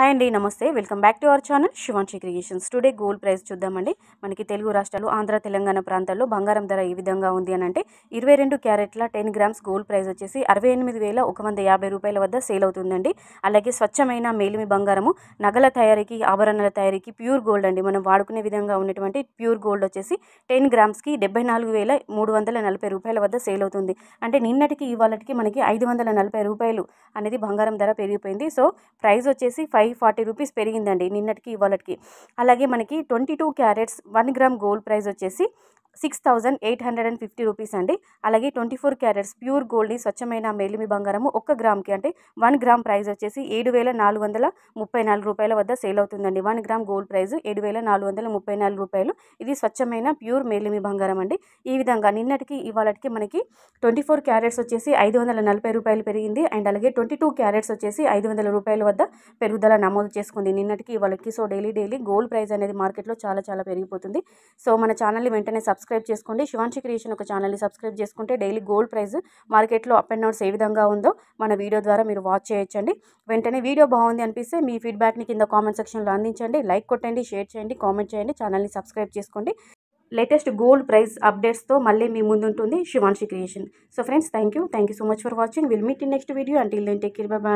hi అండి నమస్తే welcome back to our channel Shivanshi creations today gold price చూద్దామండి మనకి తెలుగు రాష్ట్రాలు ఆంధ్ర తెలంగాణ ప్రాంతాల్లో బంగారం ధర ఈ విధంగా ఉంది అని అంటే ఇరవై రెండు క్యారెట్ల టెన్ గ్రామ్స్ గోల్డ్ ప్రైస్ వచ్చేసి అరవై ఎనిమిది వేల ఒక వంద యాభై రూపాయల వద్ద సేల్ అవుతుందండి అలాగే స్వచ్ఛమైన మేలిమి బంగారము నగల తయారీకి ఆభరణాల తయారీకి ప్యూర్ గోల్డ్ అండి మనం వాడుకునే విధంగా ఉన్నటువంటి ప్యూర్ గోల్డ్ వచ్చేసి టెన్ గ్రామ్స్కి డెబ్బై నాలుగు వేల మూడు వందల నలభై రూపాయల వద్ద సేల్ అవుతుంది అంటే నిన్నటికి ఇవాళకి మనకి ఐదు వందల నలభై రూపాయలు అనేది బంగారం ధర పెరిగిపోయింది సో ప్రైస్ వచ్చేసి ఫైవ్ ఫైవ్ ఫార్టీ రూపీస్ పెరిగిందండి నిన్నటికి ఇవాళకి అలాగే మనకి twenty two carats one gram gold price వచ్చేసి six thousand eight hundred and fifty rupees అండి అలాగే ట్వంటీ ఫోర్ క్యారెట్స్ ప్యూర్ గోల్డ్ని స్వచ్ఛమైన మేలిమి బంగారము ఒక్క గ్రామ్కి అంటే వన్ గ్రామ్ ప్రైస్ వచ్చేసి ఏడు వేల నాలుగు వందల ముప్పై నాలుగు రూపాయల వద్ద సేల్ అవుతుందండి వన్ గ్రామ్ గోల్డ్ ప్రైజ్ ఏడు వేల నాలుగు వందల ముప్పై నాలుగు రూపాయలు ఇది స్వచ్ఛమైన ప్యూర్ మేలిమి బంగారం అండి ఈ విధంగా నిన్నటికి ఇవాళకి మనకి ట్వంటీ ఫోర్ క్యారెట్స్ వచ్చేసి ఐదు వందల నలభై రూపాయలు పెరిగింది అండ్ అలాగే ట్వంటీ టూ క్యారెట్స్ వచ్చేసి ఐదు వందల రూపాయల వద్ద పెరుగుదల నమోదు చేసుకుంది నిన్నటికి ఇవాళకి so daily daily gold price అనేది మార్కెట్లో చాలా చాలా పెరిగిపోతుంది సో మన ఛానల్ని వెంటనే సబ్స్క్రైబ్ సబ్స్క్రైబ్ చేసుకోండి శివాంశి క్రియేషన్ ఒక ఛానల్ని సబ్స్క్రైబ్ చేసుకుంటే డైలీ గోల్డ్ ప్రైస్ మార్కెట్లో అప్ అండ్ డౌన్స్ ఏ విధంగా ఉందో మన వీడియో ద్వారా మీరు వాచ్ చేయొచ్చండి వెంటనే వీడియో బాగుంది అనిపిస్తే మీ ఫీడ్బ్యాక్ని కింద కామెంట్ సెక్షన్లో అందించండి లైక్ కొట్టండి షేర్ చేయండి కామెంట్ చేయండి ఛానల్ని సబ్స్క్రైబ్ చేసుకోండి లేటెస్ట్ గోల్డ్ ప్రైస్ అప్డేట్స్తో మళ్ళీ మీ ముందు ఉంటుంది Shivanshi creation so friends thank you thank you so much for watching will meet in next video అంటే ఇల్లు టేక్